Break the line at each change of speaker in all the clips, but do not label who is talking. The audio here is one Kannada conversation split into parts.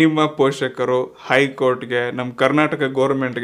ನಿಮ್ಮ ಪೋಷಕರು ಹೈಕೋರ್ಟ್ಗೆ ನಮ್ಮ ಕರ್ನಾಟಕ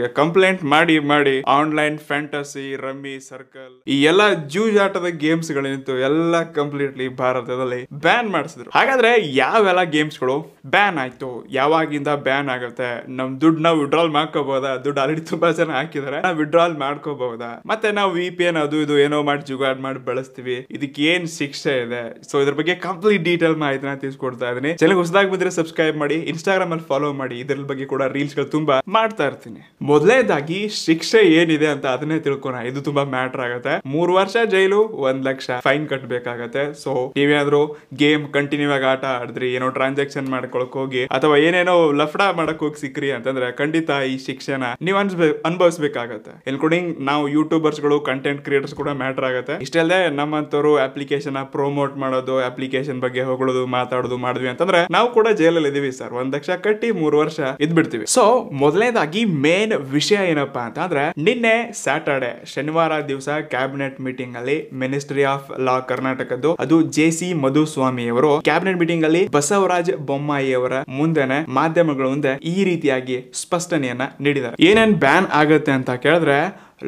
ಗೆ ಕಂಪ್ಲೇಂಟ್ ಮಾಡಿ ಮಾಡಿ ಆನ್ಲೈನ್ ಫ್ಯಾಂಟಸಿ ರಮ್ಮಿ ಸರ್ಕಲ್ ಈ ಎಲ್ಲ ಜೂಜಾಟದ ಗೇಮ್ಸ್ ಗಳಿಂತು ಎಲ್ಲ ಕಂಪ್ಲೀಟ್ಲಿ ಭಾರತದಲ್ಲಿ ಬ್ಯಾನ್ ಮಾಡಿಸಿದ್ರು ಹಾಗಾದ್ರೆ ಯಾವೆಲ್ಲ ಗೇಮ್ಸ್ ಗಳು ಬ್ಯಾನ್ ಆಯ್ತು ಯಾವಾಗಿಂದ ಬ್ಯಾನ್ ಆಗುತ್ತೆ ನಮ್ ದುಡ್ಡು ನಾವು ವಿಡ್ರಾಲ್ ಮಾಡ್ಕೋಬಹುದಾ ದುಡ್ಡು ಆಲ್ರೆಡಿ ತುಂಬಾ ಜನ ಹಾಕಿದಾರೆ ನಾವು ವಿಡ್ರಾಲ್ ಮಾಡ್ಕೋಬಹುದಾ ಮತ್ತೆ ನಾವು ವಿ ಪಿ ಎನ್ ಅದು ಇದು ಏನೋ ಮಾಡಿ ಜುಗಾಡ್ ಮಾಡಿ ಬಳಸ್ತೀವಿ ಇದಕ್ಕೆ ಏನ್ ಶಿಕ್ಷೆ ಇದೆ ಸೊ ಇದ್ರ ಬಗ್ಗೆ ಕಂಪ್ಲೀಟ್ ಡೀಟೇಲ್ ಮಾಹಿತಿ ತಿಳಿಸ್ಕೊಡ್ತಾ ಇದೀನಿ ಚೆನ್ನಾಗಿ ಹೊಸದಾಗಿ ಬಂದ್ರೆ ಸಬ್ಸ್ಕ್ರೈಬ್ ಮಾಡಿ ಇನ್ಸ್ಟಾಗ್ರಾಮ್ ಅಲ್ಲಿ ಫಾಲೋ ಮಾಡಿ ಇದ್ರ ಬಗ್ಗೆ ಕೂಡ ರೀಲ್ಸ್ ಗಳು ತುಂಬಾ ಮಾಡ್ತಾ ಇರ್ತೀನಿ ಮೊದಲನೇದಾಗಿ ಶಿಕ್ಷೆ ಏನಿದೆ ಅಂತ ಅದನ್ನೇ ತಿಳ್ಕೊಣ ಇದು ತುಂಬಾ ಮ್ಯಾಟರ್ ಆಗುತ್ತೆ ಮೂರು ವರ್ಷ ಜೈಲು ಒಂದ್ ಲಕ್ಷ ಫೈನ್ ಕಟ್ಟಬೇಕಾಗತ್ತೆ ಸೊ ನೀವೇನಾದ್ರು ಗೇಮ್ ಕಂಟಿನ್ಯೂ ಆಗಿ ಆಟ ಆಡಿದ್ರಿ ಏನೋ ಟ್ರಾನ್ಸಾಕ್ಷನ್ ಮಾಡ್ಕೊಳಕ್ ಹೋಗಿ ಅಥವಾ ಏನೇನೋ ಲಫ್ಡಾ ಮಾಡಕ್ ಹೋಗಿ ಸಿಕ್ಕ್ರಿ ಅಂತಂದ್ರೆ ಖಂಡಿತ ಈ ಶಿಕ್ಷೆನ ನೀವ್ ಅನ್ಸ್ಬೇ ಅನ್ಭವಿಸ್ಬೇಕಾಗತ್ತೆ ಇನ್ಕ್ಲೂಡಿಂಗ್ ನಾವು ಯೂಟ್ಯೂಬರ್ಸ್ ಗಳು ಕಂಟೆಂಟ್ ಕ್ರಿಯೇಟರ್ಸ್ ಕೂಡ ಮ್ಯಾಟರ್ ಆಗುತ್ತೆ ಇಷ್ಟಲ್ಲದೆ ನಮ್ಮಂತವರು ಅಪ್ಲಿಕೇಶನ್ ಪ್ರೊಮೋಟ್ ಮಾಡೋದು ಅಪ್ಲಿಕೇಶನ್ ಬಗ್ಗೆ ಹೋಗೋದು ಮಾತಾಡೋದು ಮಾಡಿದ್ವಿ ಅಂತಂದ್ರೆ ನಾವು ಕೂಡ ಜೈಲಲ್ಲಿ ಇದೀವಿ ಸರ್ ಒಂದ್ ಲಕ್ಷ ಕಟ್ಟಿ ಮೂರು ವರ್ಷ ಇದ್ ಬಿಡ್ತೀವಿ ಸೊ ಮೊದಲನೇದಾಗಿ ಮೇನ್ ವಿಷಯ ಏನಪ್ಪಾ ಅಂತ ಅಂದ್ರೆ ನಿನ್ನೆ ಸ್ಯಾಟರ್ಡೆ ಶನಿವಾರ ದಿವಸ ಕ್ಯಾಬಿನೆಟ್ ಮೀಟಿಂಗ್ ಅಲ್ಲಿ ಮಿನಿಸ್ಟ್ರಿ ಆಫ್ ಲಾ ಕರ್ನಾಟಕದ್ದು ಅದು ಜೆ ಸಿ ಮಧುಸ್ವಾಮಿ ಅವರು ಕ್ಯಾಬಿನೆಟ್ ಮೀಟಿಂಗ್ ಅಲ್ಲಿ ಬಸವರಾಜ ಬೊಮ್ಮಾಯಿ ಅವರ ಮುಂದೆನೆ ಮಾಧ್ಯಮಗಳ ಮುಂದೆ ಈ ರೀತಿಯಾಗಿ ಸ್ಪಷ್ಟನೆಯನ್ನ ನೀಡಿದ್ದಾರೆ ಏನೇನ್ ಬ್ಯಾನ್ ಆಗುತ್ತೆ ಅಂತ ಕೇಳಿದ್ರೆ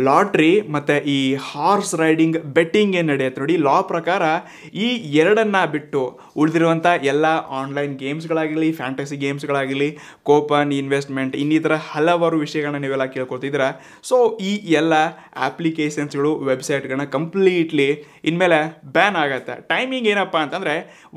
ಲಾಟ್ರಿ ಮತ್ತು ಈ ಹಾರ್ಸ್ ರೈಡಿಂಗ್ ಬೆಟ್ಟಿಂಗ್ ಏನು ನಡೆಯುತ್ತೆ ನೋಡಿ ಲಾ ಪ್ರಕಾರ ಈ ಎರಡನ್ನು ಬಿಟ್ಟು ಉಳಿದಿರುವಂಥ ಎಲ್ಲ ಆನ್ಲೈನ್ ಗೇಮ್ಸ್ಗಳಾಗಲಿ ಫ್ಯಾಂಟಸಿ ಗೇಮ್ಸ್ಗಳಾಗಲಿ ಕೋಪನ್ ಇನ್ವೆಸ್ಟ್ಮೆಂಟ್ ಇನ್ನಿತರ ಹಲವಾರು ವಿಷಯಗಳನ್ನ ನೀವೆಲ್ಲ ಕೇಳ್ಕೊಳ್ತಿದ್ದೀರಾ ಸೊ ಈ ಎಲ್ಲ ಆ್ಯಪ್ಲಿಕೇಶನ್ಸ್ಗಳು ವೆಬ್ಸೈಟ್ಗಳನ್ನ ಕಂಪ್ಲೀಟ್ಲಿ ಇನ್ಮೇಲೆ ಬ್ಯಾನ್ ಆಗುತ್ತೆ ಟೈಮಿಂಗ್ ಏನಪ್ಪ ಅಂತಂದರೆ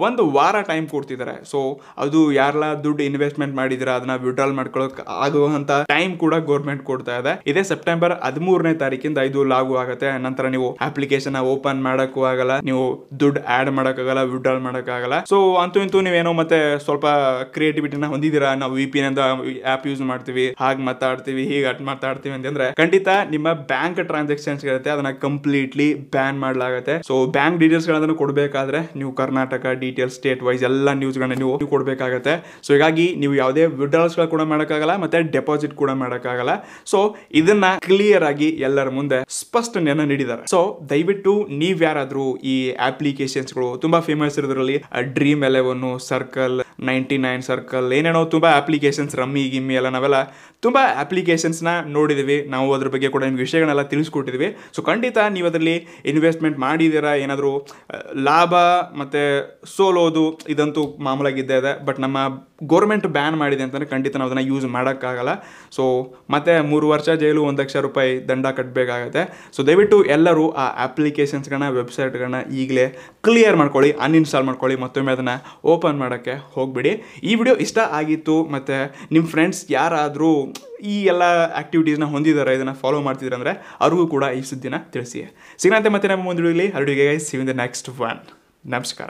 ಒಂದು ವಾರ ಟೈಮ್ ಕೊಡ್ತಿದ್ದಾರೆ ಸೊ ಅದು ಯಾರೆಲ್ಲ ದುಡ್ಡು ಇನ್ವೆಸ್ಟ್ಮೆಂಟ್ ಮಾಡಿದಿರ ಅದನ್ನ ವಿಡ್ರಾಲ್ ಮಾಡ್ಕೊಳಕ್ ಆಗುವಂಥ ಟೈಮ್ ಕೂಡ ಗೌರ್ಮೆಂಟ್ ಕೊಡ್ತಾ ಇದೆ ಇದೇ ಸೆಪ್ಟೆಂಬರ್ ಹದಿಮೂರನೇ ತಾರೀಕಿಂದ ಇದು ಲಾಗು ಆಗುತ್ತೆ ನಂತರ ನೀವು ಅಪ್ಲಿಕೇಶನ್ ಓಪನ್ ಮಾಡೋಕ್ಕೂ ಆಗಲ್ಲ ನೀವು ದುಡ್ಡು ಆ್ಯಡ್ ಮಾಡೋಕ್ಕಾಗಲ್ಲ ವಿಡ್ರಾಲ್ ಮಾಡೋಕ್ಕಾಗಲ್ಲ ಸೊ ಅಂತೂ ಇಂತೂ ನೀವೇನೋ ಮತ್ತೆ ಸ್ವಲ್ಪ ಕ್ರಿಯೇಟಿವಿಟಿನ ಹೊಂದಿದ್ದೀರಾ ನಾವು ವಿ ಪಿ ಆ್ಯಪ್ ಯೂಸ್ ಮಾಡ್ತೀವಿ ಹಾಗೆ ಮಾತಾಡ್ತೀವಿ ಹೀಗೆ ಮಾತಾಡ್ತೀವಿ ಅಂತಂದ್ರೆ ಖಂಡಿತ ನಿಮ್ಮ ಬ್ಯಾಂಕ್ ಟ್ರಾನ್ಸಾಕ್ಷನ್ಸ್ ಇರುತ್ತೆ ಅದನ್ನ ಕಂಪ್ಲೀಟ್ಲಿ ಬ್ಯಾನ್ ಮಾಡಲಾಗುತ್ತೆ ಸೊ ಬ್ಯಾಂಕ್ ಡೀಟೇಲ್ಸ್ ಗಳನ್ನ ಕೊಡಬೇಕಾದ್ರೆ ನೀವು ಕರ್ನಾಟಕ ಡೀಟೇಲ್ಸ್ ಸ್ಟೇಟ್ ವೈಸ್ ಎಲ್ಲ ನ್ಯೂಸ್ ಗಳನ್ನ ನೀವು ಕೊಡಬೇಕಾಗುತ್ತೆ ಸೊ ಹೀಗಾಗಿ ನೀವು ಯಾವುದೇ ವಿಡ್ರಾಲ್ಸ್ ಗಳು ಕೂಡ ಮಾಡೋಕ್ಕಾಗಲ್ಲ ಮತ್ತೆ ಡೆಪಾಸಿಟ್ ಕೂಡ ಮಾಡೋಕ್ಕಾಗಲ್ಲ ಸೊ ಇದನ್ನ ಕ್ಲಿಯರ್ ಆಗಿ ಎಲ್ಲರ ಮುಂದೆ ಸ್ಪಷ್ಟನೆಯನ್ನು ನೀಡಿದ್ದಾರೆ ಸೊ ದಯವಿಟ್ಟು ನೀವ್ ಯಾರಾದ್ರೂ ಈ ಅಪ್ಲಿಕೇಶನ್ಸ್ ಗಳು ತುಂಬಾ ಫೇಮಸ್ ಇರೋದ್ರಲ್ಲಿ Dream Eleven circle ninety nine circle ಏನೇನೋ ತುಂಬ ಆ್ಯಪ್ಲಿಕೇಶನ್ಸ್ ರಮ್ಮಿ ಗಿಮ್ಮಿ ಎಲ್ಲ ನಾವೆಲ್ಲ ತುಂಬ ಆ್ಯಪ್ಲಿಕೇಶನ್ಸ್ನ ನೋಡಿದ್ದೀವಿ ನಾವು ಅದ್ರ ಬಗ್ಗೆ ಕೂಡ ನಿಮ್ಗೆ ವಿಷಯಗಳನ್ನೆಲ್ಲ ತಿಳಿಸ್ಕೊಟ್ಟಿದ್ವಿ ಸೊ ಖಂಡಿತ ನೀವು ಅದರಲ್ಲಿ ಇನ್ವೆಸ್ಟ್ಮೆಂಟ್ ಮಾಡಿದ್ದೀರಾ ಏನಾದರೂ ಲಾಭ ಮತ್ತು ಸೋಲೋದು ಇದಂತೂ ಮಾಮೂಲಾಗಿದ್ದೇ ಇದೆ ಬಟ್ ನಮ್ಮ ಗೌರ್ಮೆಂಟ್ ಬ್ಯಾನ್ ಮಾಡಿದೆ ಅಂತಂದರೆ ಖಂಡಿತ ನಾವು ಅದನ್ನು ಯೂಸ್ ಮಾಡೋಕ್ಕಾಗಲ್ಲ ಸೊ ಮತ್ತು ಮೂರು ವರ್ಷ ಜೈಲು ಒಂದು ಲಕ್ಷ ರೂಪಾಯಿ ದಂಡ ಕಟ್ಟಬೇಕಾಗತ್ತೆ ಸೊ ದಯವಿಟ್ಟು ಎಲ್ಲರೂ ಆ ಆ್ಯಪ್ಲಿಕೇಶನ್ಸ್ಗಳನ್ನ ವೆಬ್ಸೈಟ್ಗಳನ್ನ ಈಗಲೇ ಕ್ಲಿಯರ್ ಮಾಡ್ಕೊಳ್ಳಿ ಅನ್ಇನ್ಸ್ಟಾಲ್ ಮಾಡ್ಕೊಳ್ಳಿ ಮತ್ತೊಮ್ಮೆ ಅದನ್ನು ಓಪನ್ ಮಾಡೋಕ್ಕೆ ಹೋಗಬೇಡಿ ಈ ವಿಡಿಯೋ ಇಷ್ಟ ಆಗಿತ್ತು ಮತ್ತು ನಿಮ್ಮ ಫ್ರೆಂಡ್ಸ್ ಯಾರಾದರೂ ಈ ಎಲ್ಲ ಆ್ಯಕ್ಟಿವಿಟೀಸ್ನ ಹೊಂದಿದ್ದಾರೆ ಇದನ್ನು ಫಾಲೋ ಮಾಡ್ತಿದ್ರೆ ಅಂದರೆ ಅವ್ರಿಗೂ ಕೂಡ ಈ ಸುದ್ದಿನ ತಿಳಿಸಿ ಸಿಗಂತೆ ಮತ್ತೆ ನಮ್ಮ ಒಂದು ವಿಡಿಯೋಲಿ ಸಿವಿನ್ ದ ನೆಕ್ಸ್ಟ್ ಒನ್ ನಮಸ್ಕಾರ